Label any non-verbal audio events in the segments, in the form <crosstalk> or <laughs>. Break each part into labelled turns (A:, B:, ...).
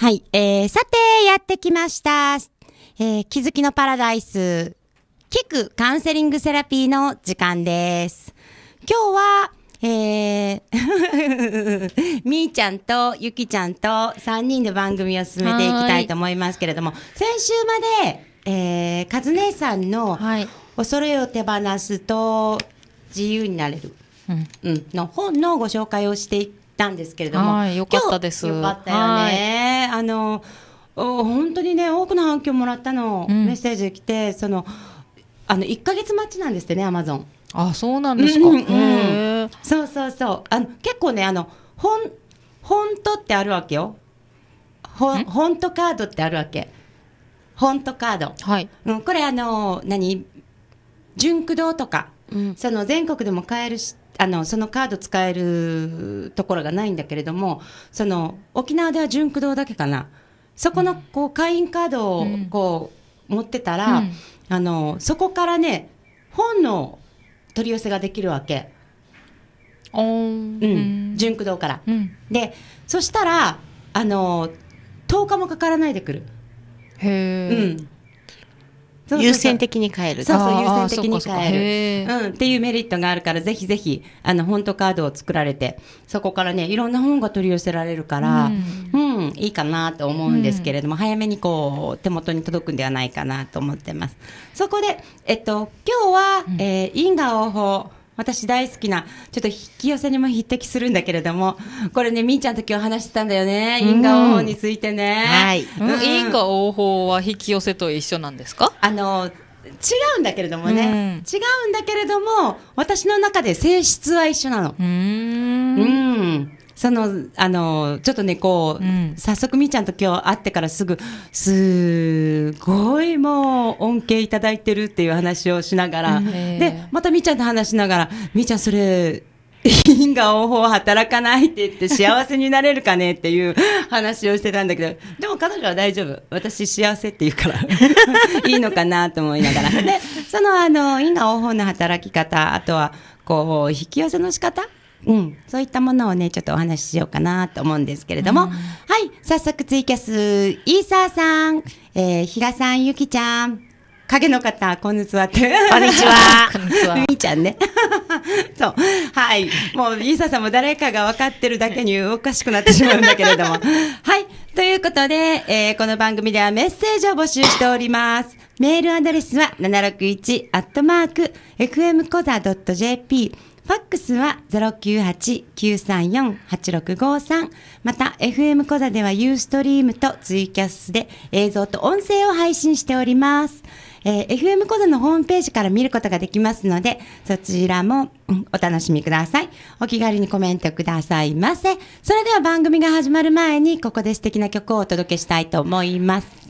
A: はい。えー、さて、やってきました。えー、気づきのパラダイス、聞くカウンセリングセラピーの時間です。今日は、えー、<laughs> みーちゃんとゆきちゃんと3人で番組を進めていきたいと思いますけれども、先週まで、えー、かずねさんの、はい、恐れを手放すと自由になれる、うん、うん、の本のご紹介をしていったんですけれども、はい、よかったです。よかったよね。あの本当にね多くの反響もらったの、うん、メッセージ来てそのあの1か月待ちなんですってねアマゾンあそうなんですか、うん、うん、そうそうそうあの結構ねあの本本当ってあるわけよほ本当カードってあるわけ本当カード、はいうん、これあの何純駆動とか、うん、その全国でも買えるしあのそのカード使えるところがないんだけれどもその沖縄では純駆動だけかなそこのこう会員カードをこう、持ってたら、うん、あのそこからね本の取り寄せができるわけ。う
B: ん、
A: 純駆動から、うん、でそしたらあの10日もかからないでくる
B: へえ、うん、優先的に買えるそうそう優先的に買
A: える、うん、っていうメリットがあるからぜひぜひあの本当カードを作られてそこからねいろんな本が取り寄せられるから、うん、うん、いいかなと思うんですけれども、うん、早めにこう手元に届くんではないかなと思ってますそこで、えっと、今日は、うん、えー、因果応報私大好きな、ちょっと引き寄せにも匹敵するんだけれども、これね、みーちゃんと今日話してたんだよね。因果応報についてね。はい。因果
C: 応報は引き寄せと一緒なんですかあの、違うんだ
A: けれどもね、うん、違うんだけれども私の中で性質は一緒なのうんそのあのちょっとねこう、うん、早速みーちゃんと今日会ってからすぐすごいもう恩恵いただいてるっていう話をしながら、うん、でまたみーちゃんと話しながらみーちゃんそれ因果応報働かないって言って幸せになれるかねっていう話をしてたんだけど、でも彼女は大丈夫。私幸せって言うから <laughs> いいのかなと思いながら。で、そのあの、因果応報の働き方、あとは、こう、引き寄せの仕方うん、そういったものをね、ちょっとお話ししようかなと思うんですけれども、はい、早速ツイキャス、イーサーさん、えー、比嘉さん、ゆきちゃん、影の方、こんにちはっ
B: て。こんにちは。<laughs> こんにちは。みーちゃんね。
A: <laughs> そう。はい。もう、イーサーさんも誰かが分かってるだけにおかしくなってしまうんだけれども。<laughs> はい。ということで、えー、この番組ではメッセージを募集しております。メールアドレスは761アットマーク f m k o z a j p ファックスは098-934-8653また FM 小座ではユーストリームとツイキャスで映像と音声を配信しております。えー、FM 講座のホームページから見ることができますので、そちらもお楽しみください。お気軽にコメントくださいませ。それでは番組が始まる前に、ここで素敵な曲をお届けしたいと思います。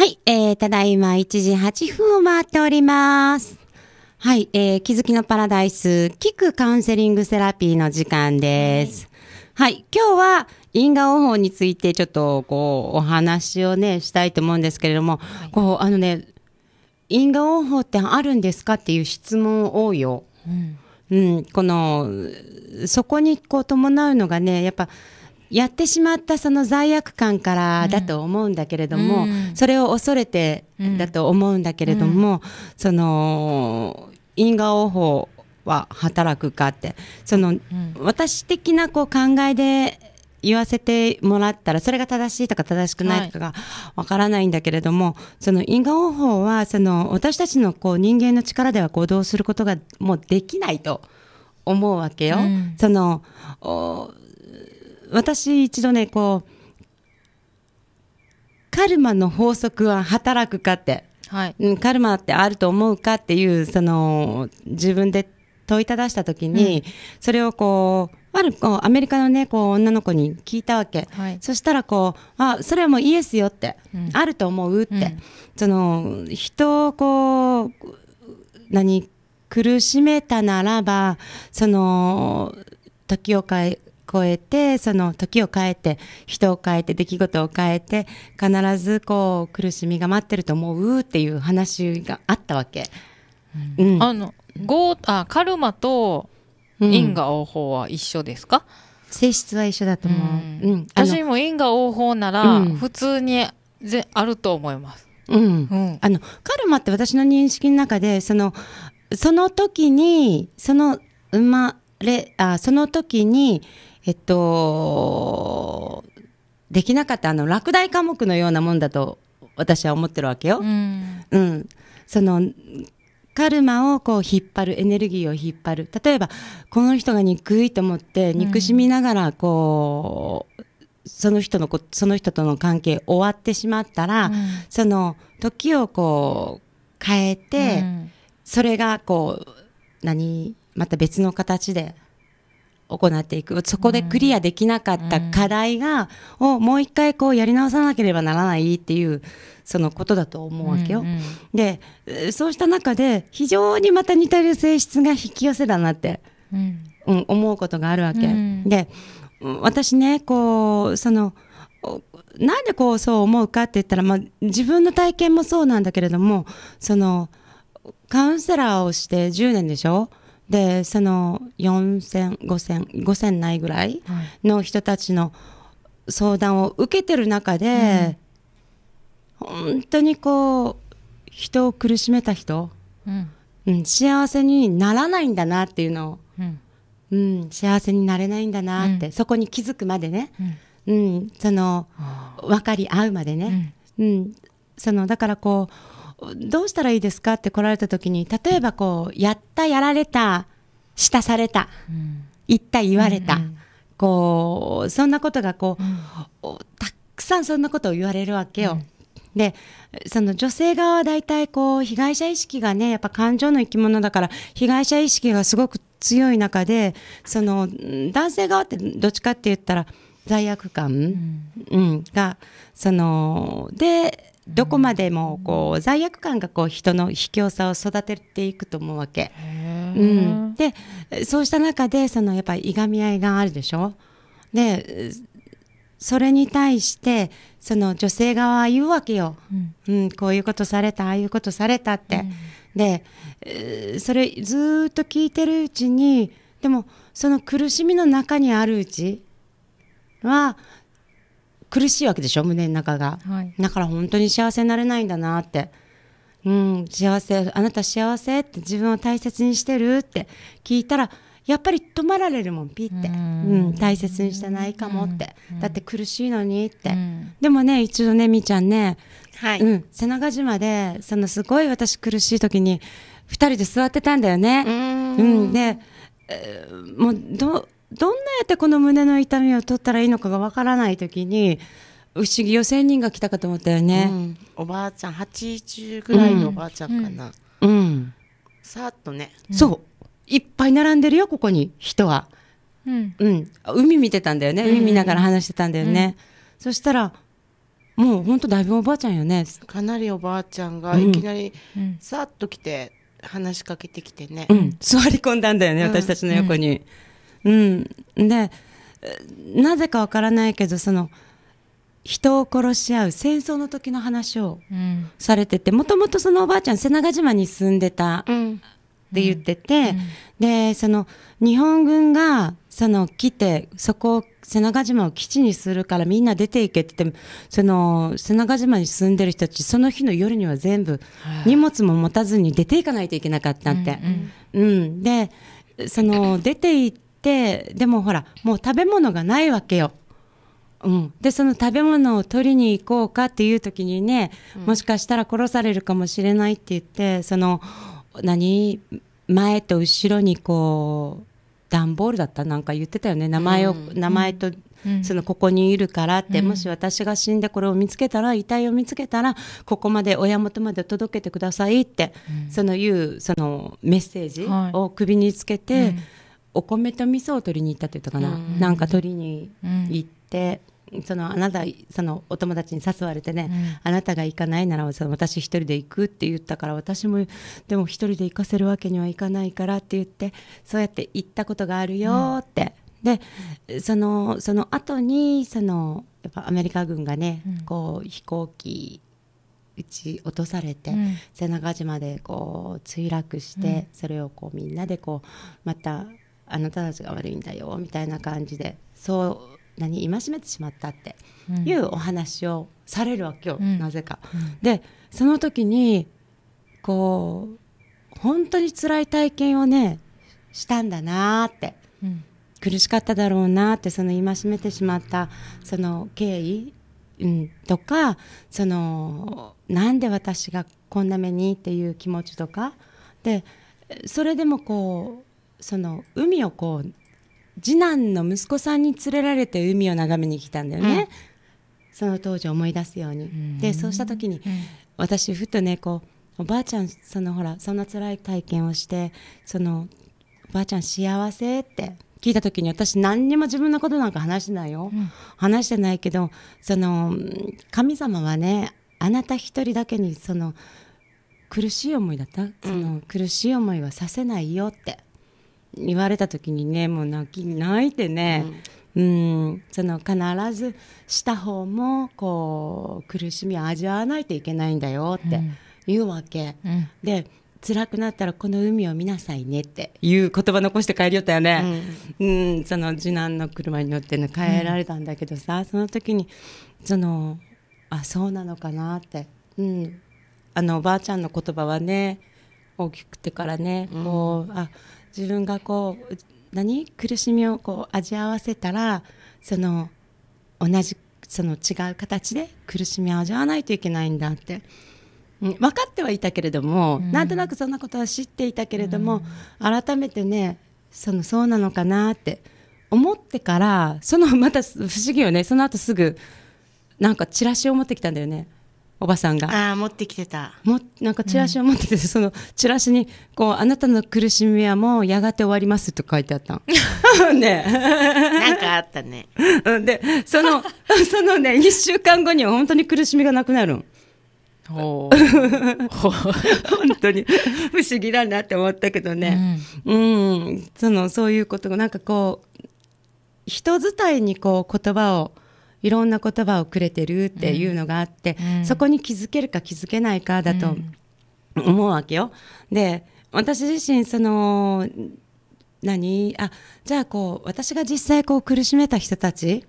A: はい、えー、ただいま1時8分を回っております。はい、えー、気づきのパラダイス、聞くカウンセリングセラピーの時間です。はい、はい、今日は因果応報についてちょっとこうお話をねしたいと思うんですけれども、はい、こうあのね因果応報ってあるんですかっていう質問多いよ。うん、うん、このそこにこう伴うのがねやっぱやってしまったその罪悪感からだと思うんだけれども、うん、それを恐れてだと思うんだけれども、うん、その因果応報は働くかってその、うん、私的なこう考えで言わせてもらったらそれが正しいとか正しくないとかがわからないんだけれども、はい、その因果応報はその私たちのこう人間の力では行動することがもうできないと思うわけよ。うん、その私一度ねこうカルマの法則は働くかって、はい、うん、カルマってあると思うかっていうその自分で問いただした時に、うん、それをこうあるこうアメリカの、ね、こう女の子に聞いたわけ、はい、そしたらこうあそれはもうイエスよって、うん、あると思うって、うん、その人をこう何苦しめたならばその時を変え超えてその時を変えて人を変えて出来事を変えて必ずこう苦しみが待ってると思うっていう話があったわけ。うん、うん、あのゴーあカルマと
C: 因果応報は一緒ですか、うん、性
A: 質は一緒だと思う、うん、
C: うん、私も因果応報なら普通にぜ、あると思います。
A: うん、あのカルマって私の認識の中でそのその時にその生まれあその時にえっと、できなかったあの落第科目のようなもんだと私は思ってるわけよ。う
B: ん、う
A: ん、そのカルマをこう引っ張るエネルギーを引っ張る例えばこの人が憎いと思って憎しみながらこう、うん、その人のこその人との関係終わってしまったら、うん、その時をこう変えて、それがこう何また別の形で行っていくそこでクリアできなかった課題が、うん、をもう一回こうやり直さなければならないっていうそのことだと思うわけよ。うんうん、でそうした中で非常にまた似たる性質が引き寄せだなって、うん、うん、思うことがあるわけ。うん、で私ねこうそのなんでこうそう思うかって言ったら、まあ、自分の体験もそうなんだけれどもそのカウンセラーをして10年でしょでその40005000ないぐらいの人たちの相談を受けてる中で、本当にこう人を苦しめた人、うんうん、幸せにならないんだなっていうのを、うんうん、幸せになれないんだなって、うん、そこに気づくまでね、うんその分かり合うまでね、うんそのだからこうどうしたらいいですかって来られた時に例えばこうやったやられたしたされた、うん、言った言われた、うんうん、こうそんなことがこう、うん、たくさんそんなことを言われるわけよ。うん、でその女性側は大体こう被害者意識がねやっぱ感情の生き物だから被害者意識がすごく強い中でその男性側ってどっちかって言ったら罪悪感、うん、がそのでどこまでもこう罪悪感がこう人の卑怯さを育てていくと思うわけ。
B: うん、
A: でそうした中でそのやっぱりいがみ合いがあるでしょ。でそれに対してその女性側は言うわけよ、うん、うん、こういうことされたああいうことされたって。うん、でそれずっと聞いてるうちにでもその苦しみの中にあるうちは苦しいわけでしょ胸の中が、はい、だから本当に幸せになれないんだなってうん幸せあなた幸せって自分を大切にしてるって聞いたらやっぱり止まられるもんピってうん、大切にしてないかもって、だって苦しいのにって、でもね一度ねみーちゃんね、はいうん、島でそのすごい私苦しい時に2人で座ってたんだよね。うんで、えー、もうどどんなやってこの胸の痛みを取ったらいいのかがわからない時に不思議よ選人が来たかと思ったよね、うん、おばあちゃん80ぐらいのおばあちゃんかな、うん、うん、さっとね、うん、そういっぱい並んでるよここに人は、うんうん、海見てたんだよね海見ながら話してたんだよね、そしたらもう本当だいぶおばあちゃんよねかなりおばあちゃんがいきなりさっと来て話しかけてきてね、座り込んだんだよね、私たちの横に。うん、でなぜかわからないけどその人を殺し合う戦争の時の話をされててもともとそのおばあちゃん瀬長島に住んでたって言ってて、うんうん、でその日本軍がその来てそこを瀬長島を基地にするからみんな出ていけって言ってその瀬長島に住んでる人たちその日の夜には全部荷物も持たずに出ていかないといけなかったって。うん、うん、でその出て行ってってでもほらもう食べ物がないわけよ。うん、でその食べ物を取りに行こうかっていう時にね、うん、もしかしたら殺されるかもしれないって言ってその何前と後ろにこう段ボールだったなんか言ってたよね名前を、うん、名前と、うん、そのここにいるからって、うん、もし私が死んでこれを見つけたら遺体を見つけたらここまで親元まで届けてくださいって、そのいうそのメッセージを首につけて。お米と味噌を取りに行ったって言ったかな、うん、なんか取りに行って、うん、そのあなたそのお友達に誘われてね、うん、あなたが行かないならその私一人で行くって言ったから私もでも一人で行かせるわけにはいかないからって言ってそうやって行ったことがあるよって、でそのその後にそのやっぱアメリカ軍がね、こう飛行機撃ち落とされて、うん、瀬中島でこう墜落して、うん、それをこうみんなでこうまたあなたたちが悪いんだよみたいな感じでそう何戒めてしまったっていうお話をされるわけよ、うん、なぜか。うん、でその時にこう本当に辛い体験をねしたんだなって、うん、苦しかっただろうなってその戒めてしまったその経緯、うん、とかそのなんで私がこんな目にっていう気持ちとかでそれでもこうその海をこう次男の息子さんに連れられて海を眺めに来たんだよね、うん、その当時思い出すように、うん、でそうした時に、私ふとねこうおばあちゃんそのほらそんな辛い体験をしてそのおばあちゃん幸せって聞いた時に私何にも自分のことなんか話してないよ、うん、話してないけどその神様はねあなた一人だけにその苦しい思いだった、その苦しい思いはさせないよって言われた時にねもう泣き泣いてね、うん、うん、その必ずした方もこう苦しみを味わわないといけないんだよって言うわけ、うん、で辛くなったらこの海を見なさいねっていう言葉残して帰りよったよね、うん、うん、その次男の車に乗って帰られたんだけどさ、その時にそのあそうなのかなって、うん、あのおばあちゃんの言葉はね大きくてからねこう、あ自分がこう何苦しみをこう味合わせたらその同じその違う形で苦しみを味わわないといけないんだって、うん、分かってはいたけれども、うん、なんとなくそんなことは知っていたけれども、うん、改めてねそのそうなのかなって思ってからそのまた不思議よねその後すぐなんかチラシを持ってきたんだよね。おばさんが。あ持ってきてた。もなんかチラシを持ってて、うん、そのチラシにこう、あなたの苦しみはもうやがて終わりますって書いてあった <laughs> ね <laughs> なんかあったね。で、その、<laughs> そのね、1週間後には本当に苦しみがなくなるほう本当に不思議だなって思ったけどね、うん、うん、そのそういうことがなんかこう人伝いにこう言葉をいろんな言葉をくれてるっていうのがあって、うん、そこに気づけるか気づけないかだと思うわけよ。で私自身その何あじゃあこう私が実際こう苦しめた人たち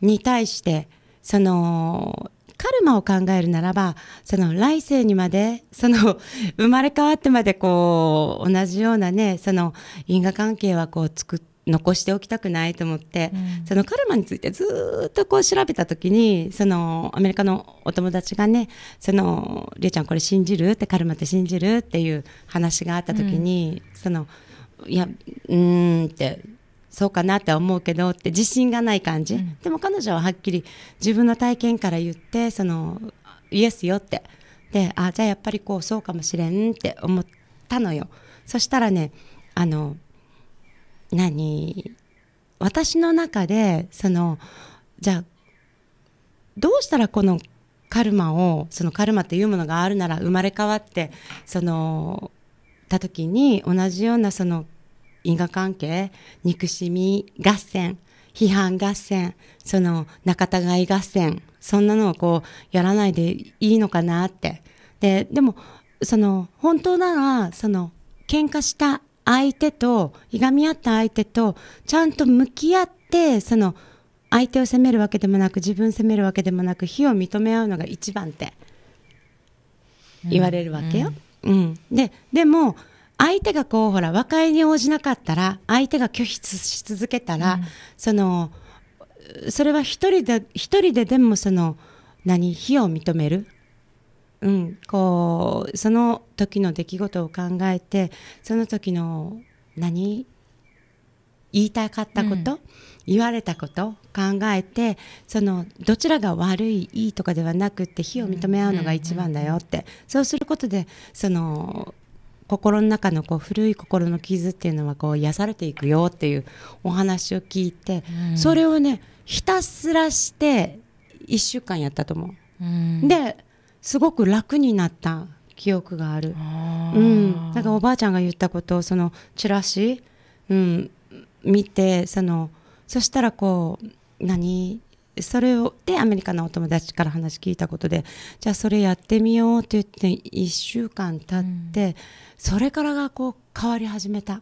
A: に対してそのカルマを考えるならばその来世にまでその生まれ変わってまでこう同じようなねその因果関係はこう作って残しておきたくないと思って、うん、そのカルマについてずっとこう調べた時にそのアメリカのお友達がね「そのりゅうちゃんこれ信じる?」ってカルマって信じるっていう話があった時に、うん、そのいやうんってそうかなって思うけどって自信がない感じ、うん、でも彼女ははっきり自分の体験から言ってそのイエスよってであじゃあやっぱりこうそうかもしれんって思ったのよそしたらねあの何私の中でそのじゃあどうしたらこのカルマをそのカルマっていうものがあるなら生まれ変わってそのた時に同じようなその因果関係憎しみ合戦批判合戦その仲違い合戦そんなのをこうやらないでいいのかなってででもその本当ならその喧嘩した相手といがみ合った相手とちゃんと向き合ってその相手を責めるわけでもなく自分責めるわけでもなく非を認め合うのが一番って言われるわけよ。うん、うんうん、ででも相手がこうほら和解に応じなかったら相手が拒否し続けたら、うん、そのそれは一人で一人ででもその何非を認めるうん、こうその時の出来事を考えてその時の何言いたかったこと、うん、言われたこと考えてそのどちらが悪いいいとかではなくって非を認め合うのが一番だよって、うんうんうん、そうすることでその心の中のこう古い心の傷っていうのはこう癒されていくよっていうお話を聞いて、うん、それをねひたすらして1週間やったと思う。うん、ですごく楽になった記憶があるうん、だからおばあちゃんが言ったことをそのチラシ、うん、見てそのそしたらこう何それをでアメリカのお友達から話聞いたことでじゃあそれやってみようって言って1週間経って、うん、それからがこう変わり始めた。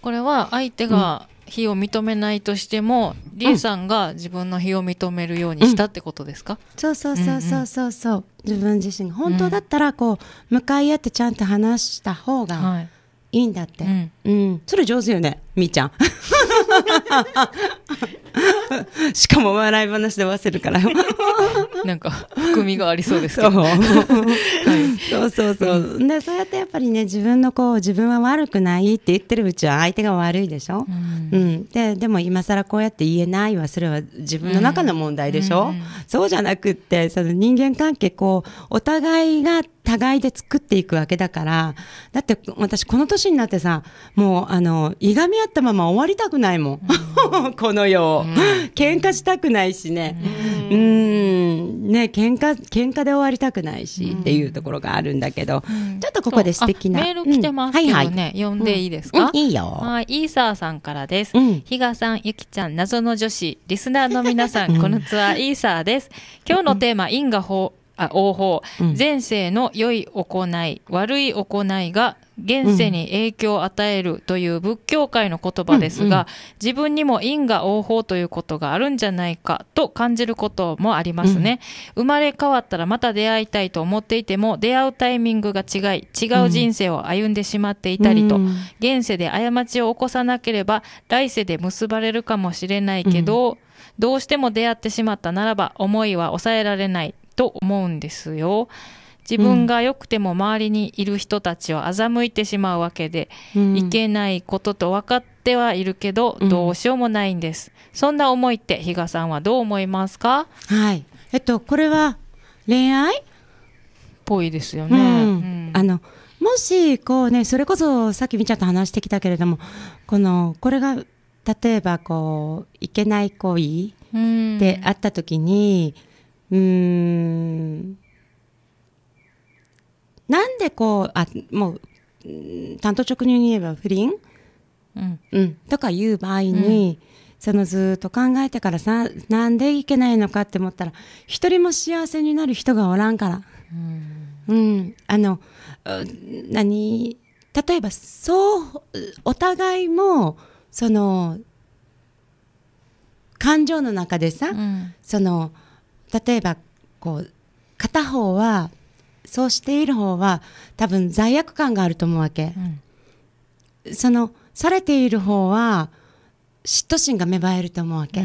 A: これは相手が、
C: 非を認めないとしても、りえさんが自分の非を認めるようにしたっ
A: てことですか、そうそうそうそうそうそう、自分自身本当だったらこう向かい合ってちゃんと話した方がいいんだって、うん、うん、それ上手よねみーちゃん <laughs> しかも笑い話で合わせるからなんか含みがありそうですけど。そう,、はい、そうそうそう。うん、でそうやってやっぱりね自分のこう自分は悪くないって言ってるうちは相手が悪いでしょ。うん、うん、ででも今更こうやって言えないはそれは自分の中の問題でしょ。うん、そうじゃなくってその人間関係こうお互いが互いで作っていくわけだから、だって私この年になってさ、もうあの、いがみ合ったまま終わりたくないもん。もん、うん、<laughs> この世を、うん、喧嘩したくないしね、うん、うんね喧嘩喧嘩で終わりたくないし、っていうところがあるんだけど、ちょっとここで素敵なメール
C: 来てますけどね、はいはい、読んでいいですか、いいよはいイーサーさんからです、比嘉さんゆきちゃん謎の女子リスナーの皆さんこのツアはイーサーです今日のテーマ因果法あ王法、うん、前世の良い行い悪い行いが現世に影響を与えるという仏教界の言葉ですが、うんうん、自分にも因果応報ということがあるんじゃないかと感じることもありますね、うん、生まれ変わったらまた出会いたいと思っていても出会うタイミングが違い違う人生を歩んでしまっていたりと、うん、現世で過ちを起こさなければ来世で結ばれるかもしれないけど、どうしても出会ってしまったならば思いは抑えられないと思うんですよ。自分が良くても周りにいる人たちを欺いてしまうわけで、うん、いけないことと分かってはいるけど、どうしようもないんです、うん、そんな思いって比嘉さんはどう思いますかはいえっとこれは恋愛っぽいですよね、うん、
A: あのもしこうねそれこそさっきみちゃんと話してきたけれどもこのこれが例えばこういけない行
B: 為で
A: あった時に、うんなんでこうあもう担当直入に言えば不倫、うん、うん、とかいう場合に、うん、そのずっと考えてからさなんでいけないのかって思ったら一人も幸せになる人がおらんから。うん、うん、あの何例えばそうお互いもその感情の中でさ、その例えばこう片方はそうしている方は多分罪悪感があると思うわけ、うん、そのされている方は嫉妬心が芽生えると思うわけ、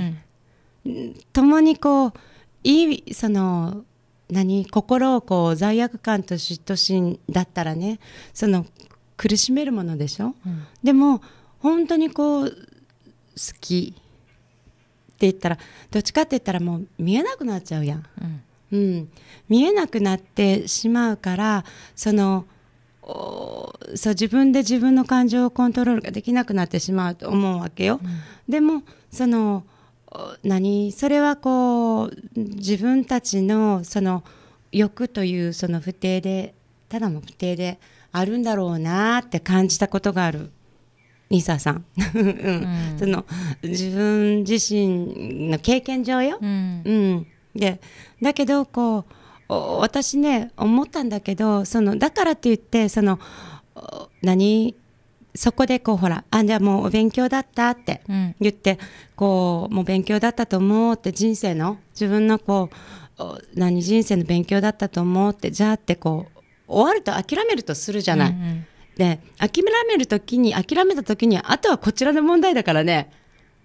A: うん、共にこういいその何心をこう罪悪感と嫉妬心だったらねその苦しめるものでしょ、うん、でも本当にこう好き言ったらどっちかって言ったらもう見えなくなっちゃうやん、うん、うん、見えなくなってしまうからそのそう自分で自分の感情をコントロールができなくなってしまうと思うわけよ、うん、でもその何それはこう自分たちのその欲というその不定でただの不定であるんだろうなって感じたことがある。リサさん、うんうん、その自分自身の経験上よ、うん、うん、でだけどこう私ね思ったんだけどそのだからって言ってその何そこでこうほらあじゃあもうお勉強だったって言って、こうもう勉強だったと思うって人生の自分のこう何人生の勉強だったと思うってじゃあってこう終わると諦めるとするじゃない。うんうんで諦める時に諦めた時にあとはこちらの問題だからね、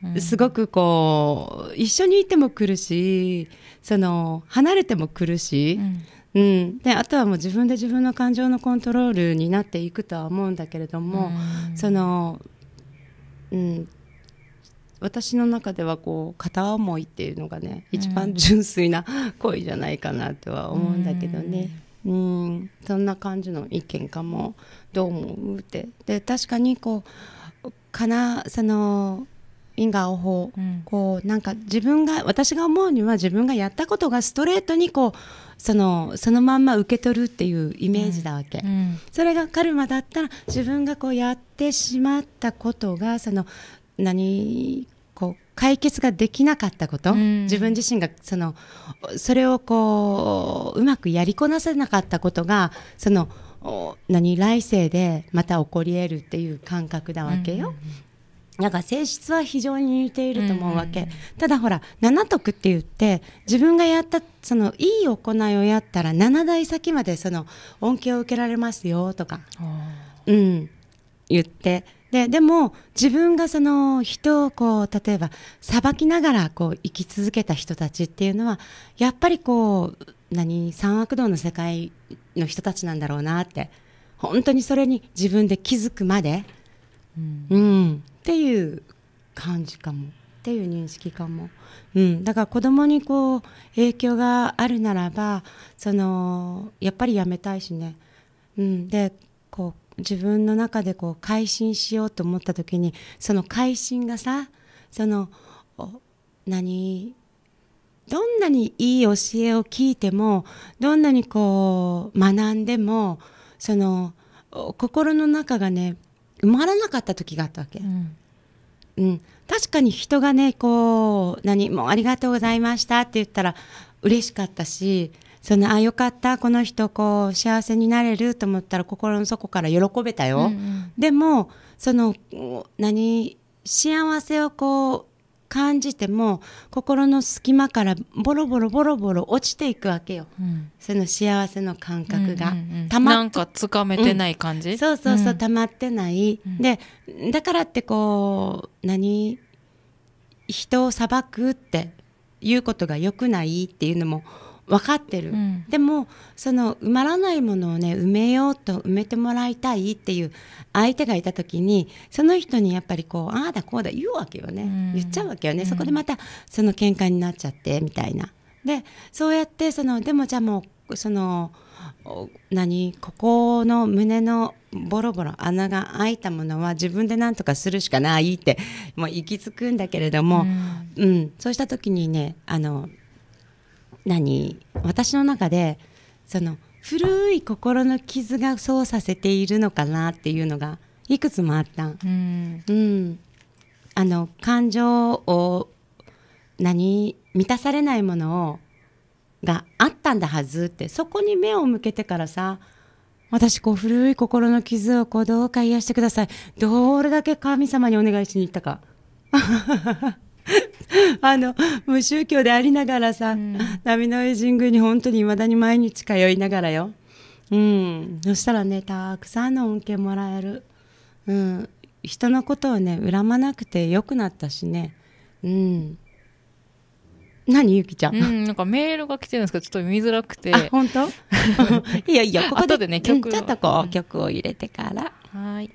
A: うん、すごくこう一緒にいても来るしその離れても来るし、うん、うん、であとはもう自分で自分の感情のコントロールになっていくとは思うんだけれども、うん、その、うん、私の中ではこう片思いっていうのがね一番純粋な <laughs> 恋じゃないかなとは思うんだけどね、うん、そんな感じの意見かも。どう思うってで確かにこうかなその因果応報、うん、こうなんか自分が私が思うには自分がやったことがストレートにこうそのそのまんま受け取るっていうイメージなわけ、うんうん、それがカルマだったら自分がこうやってしまったことがその何こう解決ができなかったこと、自分自身がそのそれをこううまくやりこなせなかったことがその。何来世でまた起こり得るっていう感覚なわけよ。うんうんうん、なんか性質は非常に似ていると思うわけ、うんうんただほら七徳って言って自分がやったそのいい行いをやったら七代先までその恩恵を受けられますよとか、うん、言ってででも自分がその人をこう例えば裁きながらこう生き続けた人たちっていうのはやっぱりこう何三悪道の世界の人たちなんだろうなって本当にそれに自分で気づくまで、うん、うん、っていう感じかもっていう認識かも、うん、だから子供にこう影響があるならばそのやっぱりやめたいしね、うん、でこう自分の中でこう改心しようと思った時にその改心がさその何どんなにいい教えを聞いてもどんなにこう学んでもその心の中がね埋まらなかった時があったわけ。うんうん、確かに人がねこう何もありがとうございましたって言ったら嬉しかったしそのあよかったこの人こう幸せになれると思ったら心の底から喜べたよ、うんうん、でもその何幸せをこう、感じても心の隙間からボロボロボロボロ落ちていくわけよ、うん、その幸せの感覚が、たまなんかつかめてない感じ、うん、そうそうそう、うん、たまってない、でだからってこう何人を裁くっていうことがよくないっていうのも分かってる、うん、でもその埋まらないものをね埋めようと埋めてもらいたいっていう相手がいた時にその人にやっぱりこうああだこうだ言うわけよね、うん、言っちゃうわけよね、うん、そこでまたその喧嘩になっちゃってみたいな。でそうやってそのでもじゃあもうその何ここの胸のボロボロ穴が開いたものは自分で何とかするしかないってもう行き着くんだけれども、うんそうした時にねあの何私の中でその古い心の傷がそうさせているのかなっていうのがいくつもあった。うん、うん、あの感情を何満たされないものをがあったんだはずってそこに目を向けてからさ私こう古い心の傷をこうどうか癒してくださいどれだけ神様にお願いしに行ったか <laughs> あの無宗教でありながらさ、うん、波の上神宮に本当にいまだに毎日通いながらよ、うん、そしたらねたくさんの恩恵もらえる、うん、人のことをね恨まなくてよくなったしね、うん、何ゆきちゃん、うん、なんかメ
C: ールが来てるんですけどちょっと見づらくて本当 <laughs> いやいやここででね曲,、ちょっとこう、うん、曲を入れてからはい。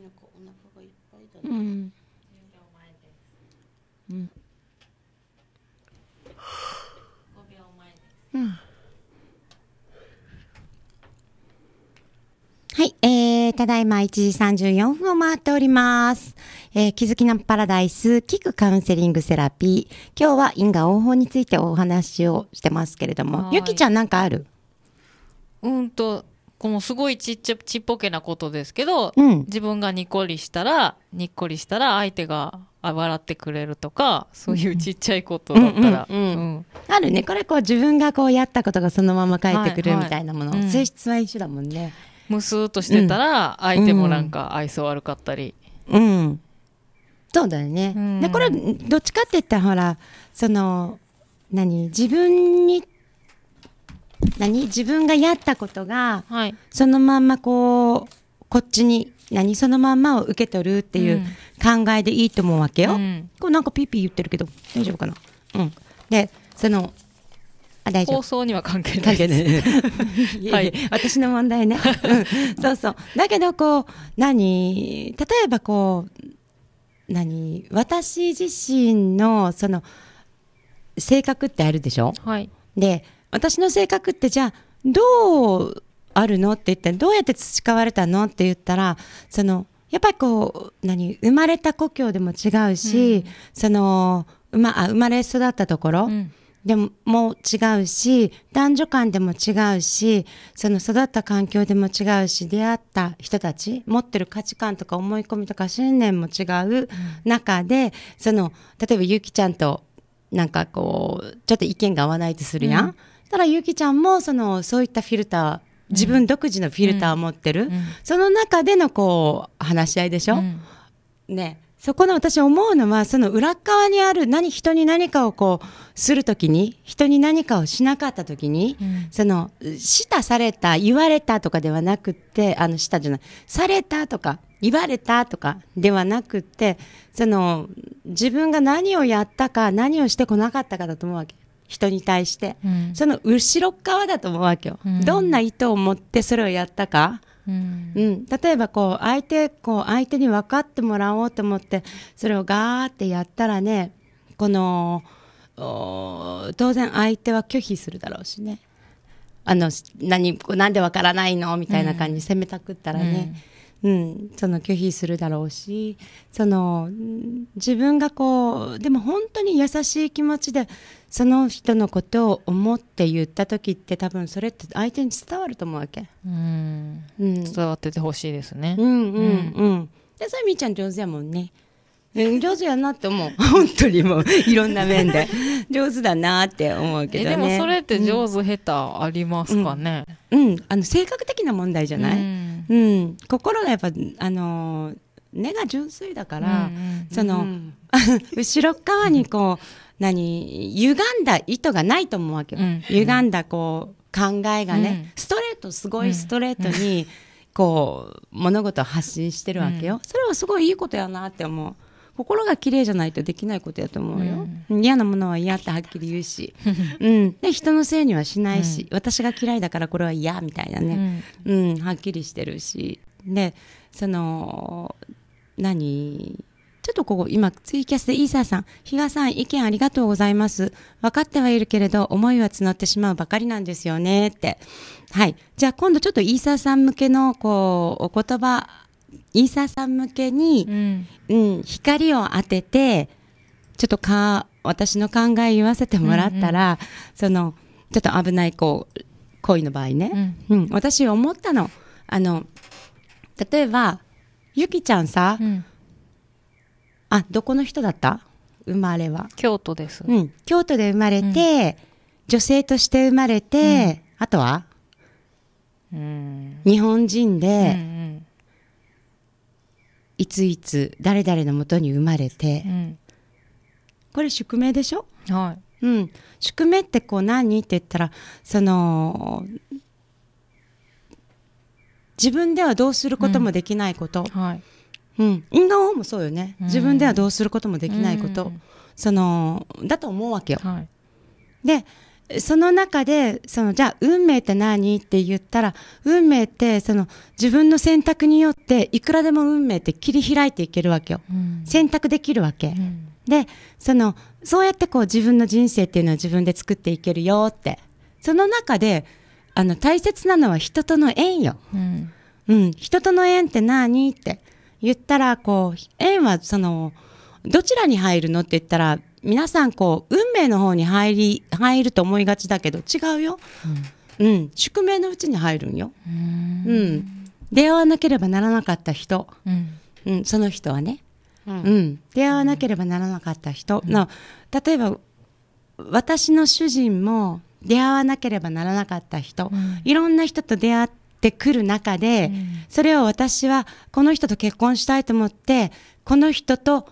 C: なんかお腹がいっぱいだ、ね、うん。
B: はい、えー、た
A: だいま1時34分を回っております。えー、気づきのパラダイス、聞くカウンセリングセラピー。今日は因果応報についてお話をしてますけれども、ゆきちゃんなんかある
C: うんと、このすごいちっちゃちっぽけなことですけど、うん、自分がにっこりしたらにっこりしたら相手が笑ってくれるとかそういうちっちゃいことだったら、
A: あるねこれこう自分がこうやったことがそのまま返ってくるみたいなもの、はいはい、性
C: 質は一緒だもんね。むすーとしてたら相手もなんか愛想悪かったり。
A: うん、うん、そうだよね、うん、でこれどっちかって言ったらほらその何自分に何自分がやったことが、はい、そのまんまこうこっちに何そのまんまを受け取るっていう考えでいいと思うわけよ。うん、こうなんかピーピー言ってるけど大丈夫かな、うん、でそのあ大丈夫放送には関係ないです
B: い <laughs> はい、私
A: の問題ね、そうそうだけどこう何例えばこう何私自身のその性格ってあるでしょ、はい、で私の性格ってじゃあどうあるのって言ってどうやって培われたのって言ったらそのやっぱりこう何生まれた故郷でも違うし、うん、そのまあ、生まれ育ったところ、うんでもも違うし男女間でも違うしその育った環境でも違うし出会った人たち持ってる価値観とか思い込みとか信念も違う中で、うん、その例えばゆきちゃんとなんかこうちょっと意見が合わないとするやん。うんただゆきちゃんもそのそういったフィルター自分独自のフィルターを持ってる、うん、その中でのこう話し合いでしょ、うん、ねそこの私思うのはその裏側にある何人に何かをこうするときに人に何かをしなかったときに、うん、そのした、された言われたとかではなくってあのしたじゃないされたとか言われたとかではなくってその自分が何をやったか何をしてこなかったかだと思うわけ人に対して、うん、その後ろ側だと思うわけよ、うん、どんな意図を持ってそれをやったか、うん、うん、例えばこう相手こう相手に分かってもらおうと思ってそれをガーってやったらねこの当然相手は拒否するだろうしねあの何何で分からないのみたいな感じ責めたくったらね、うん、その拒否するだろうしその自分がこうでも本当に優しい気持ちでその人のことを思って言った時って多分それって相手に伝わると思うわけ、う
B: んうん、伝
A: わっててほしいですね。うんうんうん、うん、でそれみーちゃん上手やもんね。上手やなって思う <laughs> 本当にもういろんな面で <laughs> 上手だなって思うけど、ね、でもそれって上手、下手ありますかね、うん、うん、あの性格的な問題じゃない、うん、うん、心がやっぱあのー、根が純粋だから、うんうんうん、その、<laughs> 後ろ側にこう何歪んだ意図がないと思うわけよ、歪んだこう考えがね、ストレートすごいストレートに、こう物事を発信してるわけよ、それはすごいいいことやなって思う。心が綺麗じゃないとできないことやと思うよ、うん、嫌なものは嫌ってはっきり言うし、<laughs> うん、で人のせいにはしないし、うん、私が嫌いだからこれは嫌みたいなね、うん、うん、はっきりしてるしでその何ちょっとここ今ツイキャスでイーサーさん、比嘉さん意見ありがとうございます。分かってはいるけれど思いは募ってしまうばかりなんですよねって。はい。じゃあ今度ちょっとイーサーさん向けのこうお言葉イーサーさん向けに、うん、うん、光を当ててちょっとか私の考え言わせてもらったら、うんうん、そのちょっと危ないこう恋の場合ね、うん、うん、私思ったのあの例えばゆきちゃんさ、うん、あどこの人だった生まれは京都です、うん、京都で生まれて、女性として生まれて、あとは、
B: うん、
A: 日本人で、うんいついつ誰々のもとに生まれて、うん、これ宿命でしょ、はいうん、宿命ってこう何って言ったらその自分ではどうすることもできないこと、うん、はいうん、因果応もそうよね、うん、自分ではどうすることもできないこと、うん、そのだと思うわけよ。はい、でその中でそのじゃあ運命って何って言ったら運命ってその自分の選択によっていくらでも運命って切り開いていけるわけよ、うん、選択できるわけ、うん、でそのそうやってこう自分の人生っていうのは自分で作っていけるよってその中であの大切なのは人との縁よ、うん、うん、人との縁って何って言ったらこう縁はそのどちらに入るのって言ったら皆さんこう運命の方に入り入ると思いがちだけど違うよ、うん、うん、宿命のうちに入るんようん、出会わなければならなかった人、うん、その人はね、うん出会わなければならなかった人、の例えば私の主人も出会わなければならなかった人、いろんな人と出会ってくる中で、それを私はこの人と結婚したいと思ってこの人と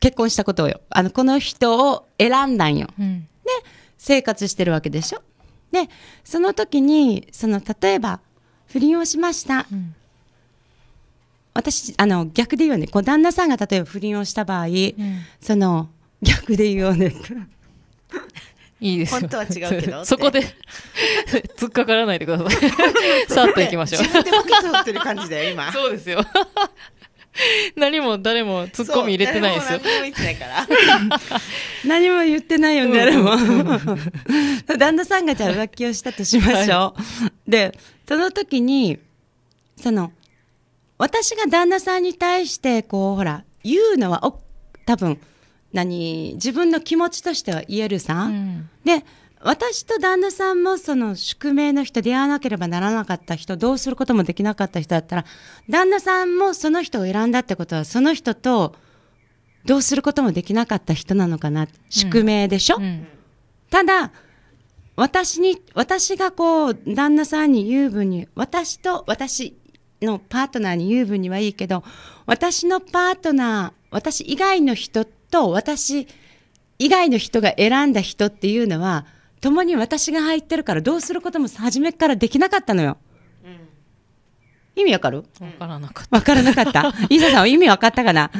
A: 結婚したことよあのこの人を選んだんよ、うん、で生活してるわけでしょでその時にその例えば不倫をしました、うん、私あの逆で言うよねこう旦那さんが例えば不倫をした場合、うん、その逆で言うよね <laughs> いいです本当は違うけどそこで
C: 突っかからないでください <laughs> さっといきましょう自分でボケ取ってる感じだよ今そうですよ
A: <laughs> 何も誰もツッコミ入れてないですよ。<laughs> 何も言ってないよ、ね、誰も。<laughs> 旦那さんがじゃあ浮気をしたとしましょう。はい、で、その時に、その、私が旦那さんに対して、こう、ほら、言うのは、お多分、何、自分の気持ちとしては言えるさ。うん、で、私と旦那さんもその宿命の人出会わなければならなかった人どうすることもできなかった人だったら旦那さんもその人を選んだってことはその人とどうすることもできなかった人なのかな、宿命でしょ、うん、ただ私に私がこう旦那さんに言う分に私と私のパートナーに言う分にはいいけど私のパートナー私以外の人と私以外の人が選んだ人っていうのは共に私が入ってるからどうすることも初めからできなかったのよ。うん、意味わかるわからなかった。わからなかった。伊 <laughs> 佐さんは意味わかったかな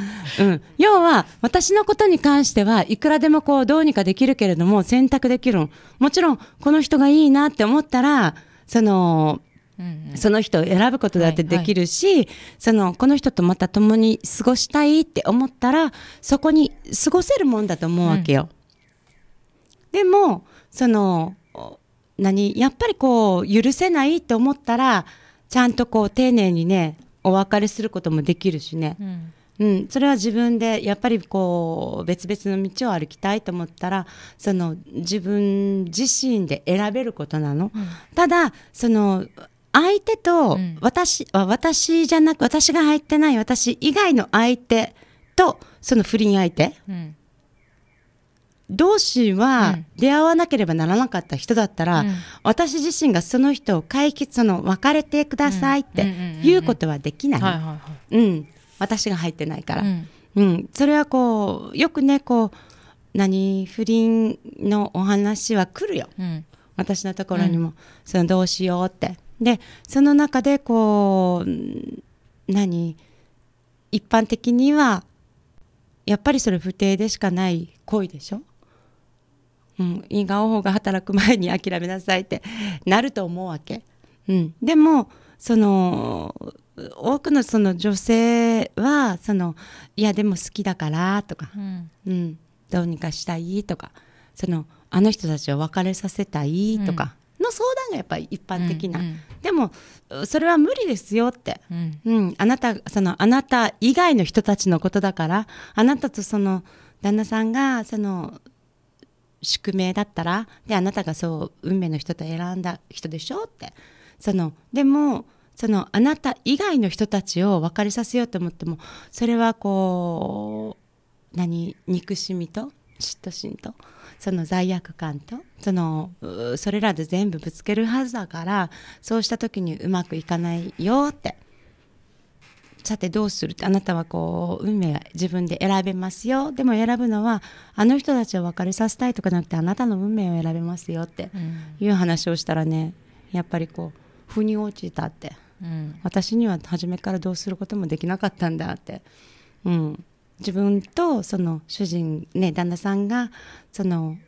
A: うん。要は、私のことに関しては、いくらでもこう、どうにかできるけれども、選択できるもちろん、この人がいいなって思ったら、その、うんうん、その人を選ぶことだってできるし、はいはい、そのこの人とまた共に過ごしたいって思ったらそこに過ごせるもんだと思うわけよ。うん、でもその何やっぱりこう許せないと思ったらちゃんとこう丁寧にねお別れすることもできるしね、うん、うん、それは自分でやっぱりこう別々の道を歩きたいと思ったらその自分自身で選べることなの、うん、ただその相手と私、うん、私じゃなく私が入ってない私以外の相手とその不倫相手、うん同士は出会わなければならなかった人だったら、うん、私自身がその人を解決その別れてくださいって言うことはできない。うん、私が入ってないから。うん、うん、それはこうよくねこう何不倫のお話は来るよ。うん、私のところにも、そのどうしようって。でその中でこう何一般的にはやっぱりそれ不定でしかない恋でしょいい因果応報が働く前に諦めなさいってなると思うわけ。うん、でもその多くのその女性はそのいやでも好きだからとか、うん、うん、どうにかしたいとかそのあの人たちを別れさせたいとかの相談がやっぱり一般的な、うんうん、でもそれは無理ですよって、うん、うん、あなたそのあなた以外の人たちのことだからあなたとその旦那さんがその宿命だったらであなたがそう運命の人と選んだ人でしょってそのでもそのあなた以外の人たちを別れさせようと思ってもそれはこう何憎しみと嫉妬心とその罪悪感とそのそれらで全部ぶつけるはずだからそうした時にうまくいかないよってさてどうするってあなたはこう運命自分で選べますよでも選ぶのはあの人たちを別れさせたいとかじゃなくてあなたの運命を選べますよっていう話をしたらねやっぱりこう腑に落ちたって、うん、私には初めからどうすることもできなかったんだって。うん、自分とその主人ね旦那さんがその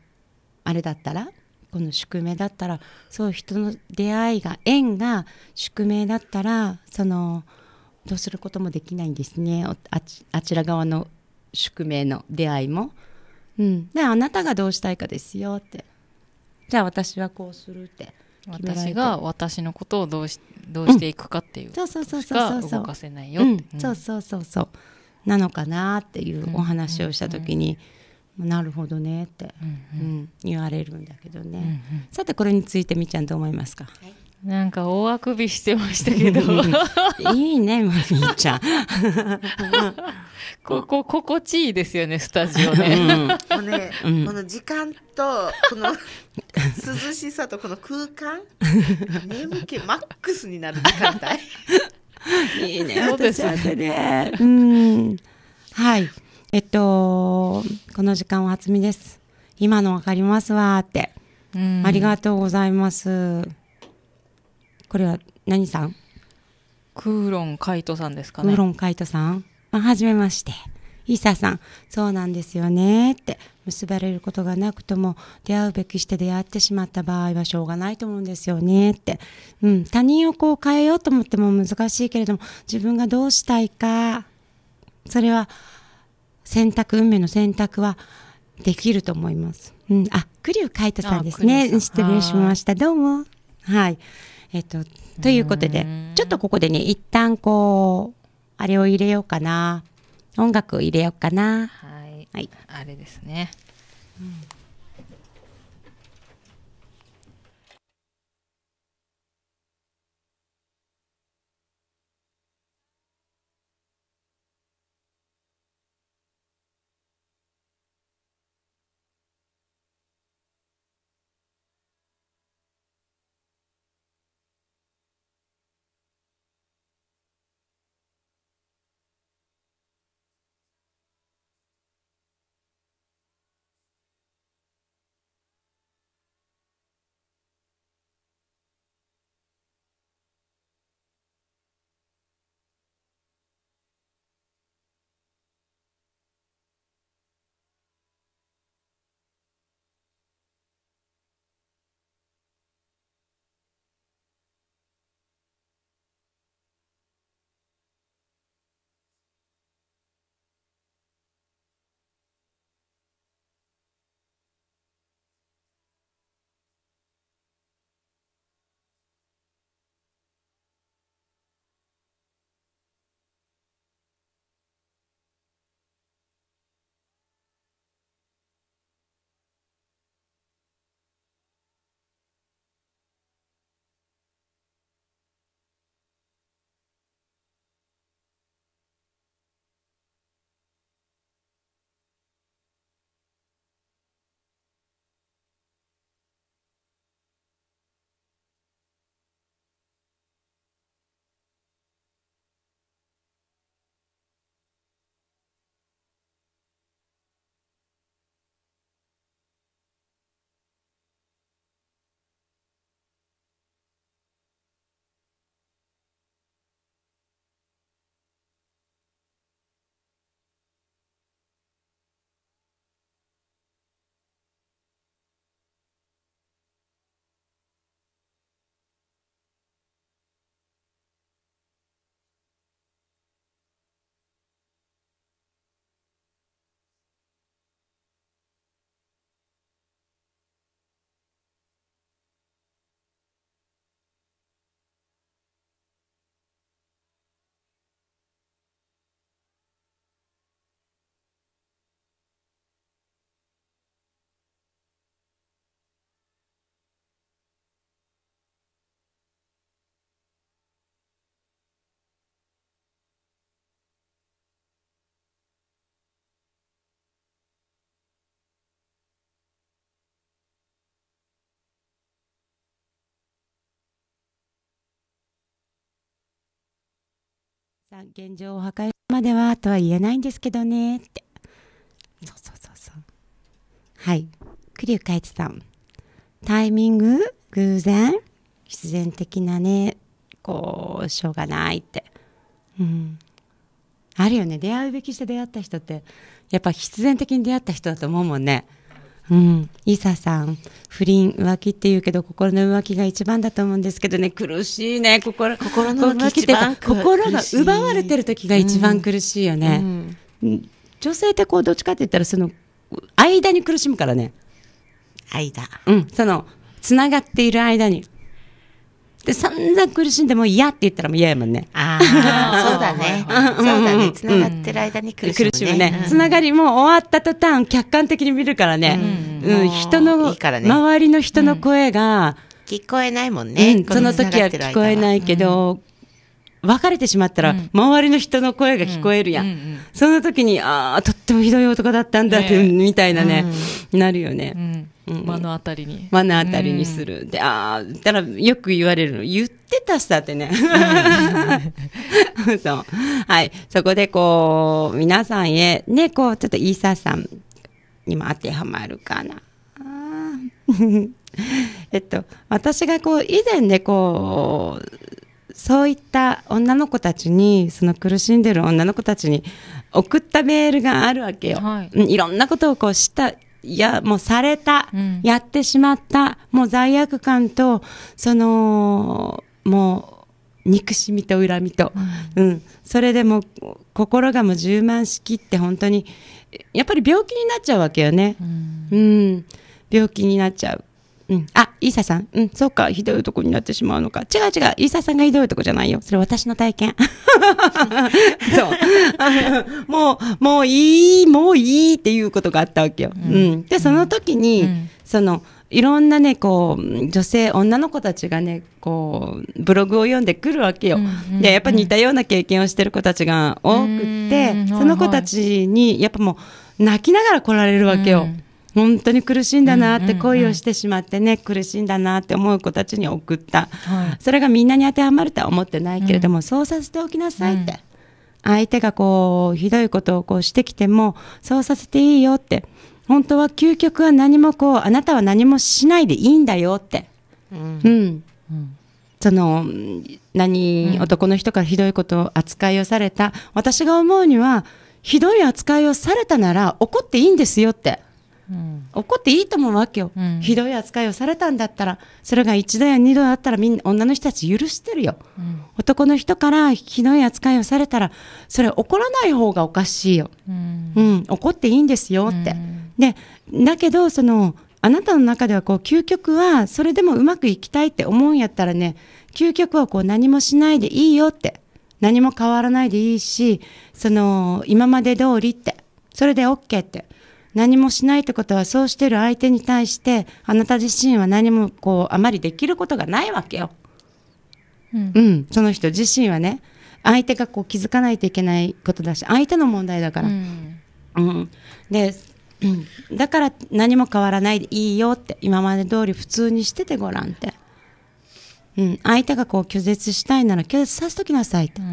A: あれだったらこの宿命だったらそう人の出会いが縁が宿命だったらそのどうすることもできないんですねあちあちら側の宿命の出会いも、うん、であなたがどうしたいかですよってじゃあ私はこうするって私
C: が私のことをどうしどうしていくかっていう、ことそうそうそうそうそう動かせないよ、そう
A: そうそうそうなのかなっていうお話をした時に、うんうんうん、なるほどねって、うんうんうん、言われるんだけどね、うんうん、さてこれについてみちゃんどう思いますか、はい
C: なんか大あくびしてましたけどいいね、まみーちゃん。<laughs> ここ、心地いいですよね、スタジオ
B: ね。
A: うん、この時間と、この涼しさとこの空間、眠気マックスになる時間帯。いいね、そうですよね。はい。えっと、この時間は厚みです。今のわかりますわって、ありがとうございます。これは何さんクーロンカイ
C: トさんですかね。クーロンカ
A: イトさん。まあ、はじめまして。イーサーさん、そうなんですよねって、結ばれることがなくとも、出会うべきして出会ってしまった場合はしょうがないと思うんですよねって、うん、他人をこう変えようと思っても難しいけれども、自分がどうしたいか、それは、選択、運命の選択はできると思います。うん、あ、クリュウカイトさんですね。失礼しました。どうも。はい。えっと、ということでちょっとここでね一旦こうあれを入れようかな音楽を入れようかな、はい、はい、あ
B: れですね、うん
A: さん現状を破壊まではとは言えないんですけどねってそうそうそうそうはい栗生海一さんタイミング偶然必然的なねこうしょうがないってうんあるよね出会うべきして出会った人ってやっぱ必然的に出会った人だと思うもんねうん、イサさん不倫浮気っていうけど心の浮気が一番だと思うんですけどね苦しいね心心の浮気って心が奪われてる時が一番苦しいよね、うんうん、女性ってこうどっちかって言ったらその間に苦しむからね間うんそのつながっている間にで散々苦しんでも嫌って言ったらもう嫌やもんねあ
B: あ <laughs> そう
A: だねそうだね繋がってる間に苦しむね,、苦しむね繋がりも終わった途端客観的に見るからね、うん、人の周りの人の声が、聞こえないもんね、その時は聞こえないけど、別れてしまったら、周りの人の声が聞こえるやん。その時に、ああ、とってもひどい男だったんだって、みたいなね、なるよね。うん目の当たりに目の当たりにする、うん、でああたらよく言われるの言ってたさってね、うん、<laughs> そうはいそこでこう皆さんへねこうちょっとイーサーさんにも当てはまるかな <laughs> えっと私がこう以前ねこうそういった女の子たちにその苦しんでる女の子たちに送ったメールがあるわけよ、はい、いろんなことをこうしたいや、もうされた、うん、やってしまった、もう罪悪感と、その、もう、憎しみと恨みと、うん、うん、それでも心がもう充満しきって本当にやっぱり病気になっちゃうわけよね、うん、病気になっちゃううん。あ、イーサさん。うん。そうか。ひどいとこになってしまうのか。違う違う。イーサさんがひどいとこじゃないよ。それ私の体験。<laughs> そう。<laughs> もう、もういい、もういいっていうことがあったわけよ。うん。うん、で、その時に、うん、その、いろんなね、こう、女性、女の子たちがね、こう、ブログを読んでくるわけよ。うんうん、で、やっぱ似たような経験をしてる子たちが多くって、その子たちに、やっぱもう、泣きながら来られるわけよ。うん本当に苦しいんだなって恋をしてしまってね、苦しいんだなって思う子たちに送った、それがみんなに当てはまるとは思ってないけれども、そうさせておきなさいって、相手がこうひどいことをこうしてきてもそうさせていいよって本当は究極は何もこうあなたは何もしないでいいんだよって。うんその何、男の人からひどいことを扱いをされた私が思うにはひどい扱いをされたなら怒っていいんですよって、うん、怒っていいと思うわけよ、うん、ひどい扱いをされたんだったらそれが一度や二度あったらみんな女の人たち許してるよ、うん、男の人からひどい扱いをされたらそれ怒らない方がおかしいよ、うん怒っていいんですよって、でだけどそのあなたの中ではこう究極はそれでもうまくいきたいって思うんやったらね究極はこう何もしないでいいよって何も変わらないでいいしその今まで通りってそれで OK って。何もしないってことはそうしてる相手に対してあなた自身は何もこうあまりできることがないわけよ。うん、うん、その人自身はね相手がこう気づかないといけないことだし相手の問題だから。うん、うん、で、だから何も変わらないでいいよって今まで通り普通にしててごらんって。うん、相手がこう拒絶したいなら拒絶させときなさいって、う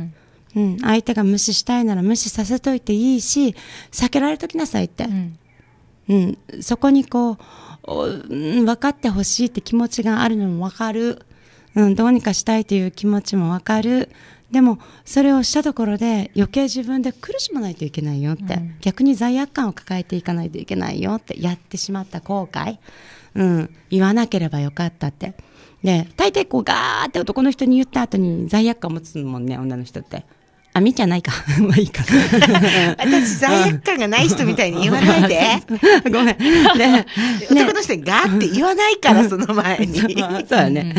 A: ん、うん、相手が無視したいなら無視させといていいし避けられときなさいって、うん、そこにこう分かってほしいって気持ちがあるのも分かる、うん、どうにかしたいという気持ちも分かるでもそれをしたところで余計自分で苦しまないといけないよって、うん、逆に罪悪感を抱えていかないといけないよってやってしまった後悔、うん、言わなければよかったって。で大抵こうガーって男の人に言った後に罪悪感を持つもんね女の人ってあ、みじゃないか。<laughs> まあいいか。私、罪悪感がない人みたいに言わないで。<laughs> ごめん。ね、男の人にガーって言わないから、その前に。<laughs> そうだね。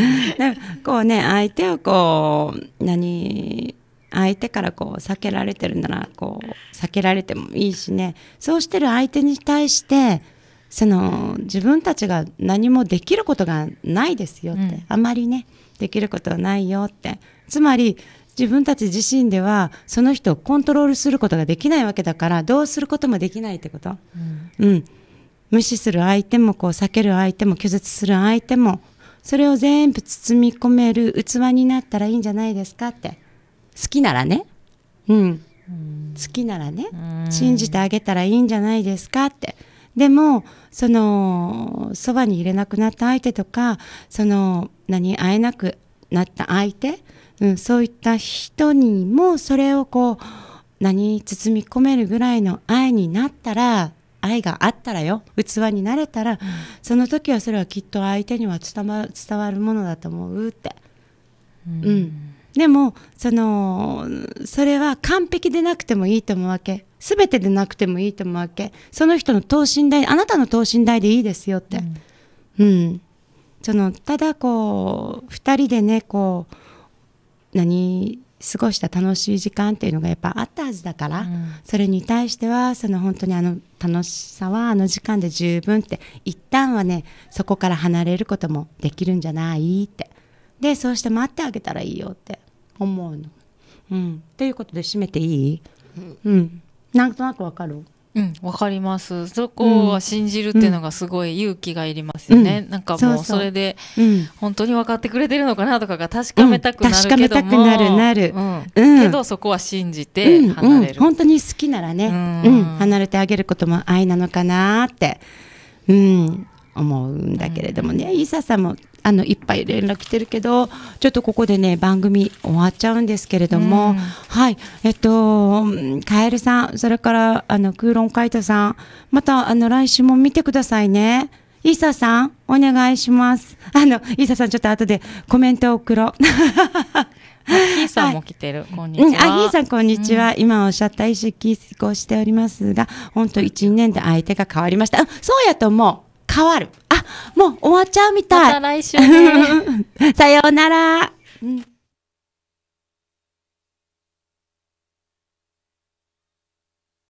A: こうね、相手をこう、何、相手からこう避けられてるならこう避けられてもいいしねそうしてる相手に対してその自分たちが何もできることがないですよって、うん、あまりねできることはないよってつまり自分たち自身ではその人をコントロールすることができないわけだからどうすることもできないってこと、うん、うん、無視する相手もこう避ける相手も拒絶する相手もそれを全部包み込める器になったらいいんじゃないですかって好きならね、
B: うん、うん
A: 好きならね、うん、信じてあげたらいいんじゃないですかってでもそのそばにいれなくなった相手とかその何会えなくなった相手うん、そういった人にもそれをこう何包み込めるぐらいの愛になったら愛があったらよ器になれたらその時はそれはきっと相手には伝わ伝わるものだと思うって。うん、うん、でもそのそれは完璧でなくてもいいと思うわけ全てでなくてもいいと思うわけその人の等身大あなたの等身大でいいですよって、うん、うん、そのただこう2人でねこう何過ごした楽しい時間っていうのがやっぱあったはずだから、うん、それに対してはその本当にあの楽しさはあの時間で十分って一旦はねそこから離れることもできるんじゃないってでそうして待ってあげたらいいよって思うの。うん、ということで締めていい、うん、うん、なんとなくわかるうん、わかります。そこは信じるっ
C: ていうのがすごい勇気がいりますよね。うん、なんかもうそれで本当に分かってくれてるのかなとかが確かめたくなるけども、うん、確かめたくなるなる、
B: うん、けど
C: そこは信
A: じて離れる、本当に好きならね、うん離れてあげることも愛なのかなって、うん、思うんだけれどもね、うん、イサさんもあの一杯連絡来てるけどちょっとここでね番組終わっちゃうんですけれども、うん、はいえっとカエルさんそれからあのクーロンカイトさんまたあの来週も見てくださいね。イーサさん、お願いします。あの、イーサさん、ちょっと後でコメントを送ろう。ヒーさん
C: も来てる。はい、こんにちは。うん、あ、ヒーさん、こん
A: にちは。うん、今おっしゃった意識をしておりますが、本当1、2年で相手が変わりました。そうやと思う。変わる。あ、もう終わっちゃうみたい。また来週ね。
B: <laughs> さようなら。うん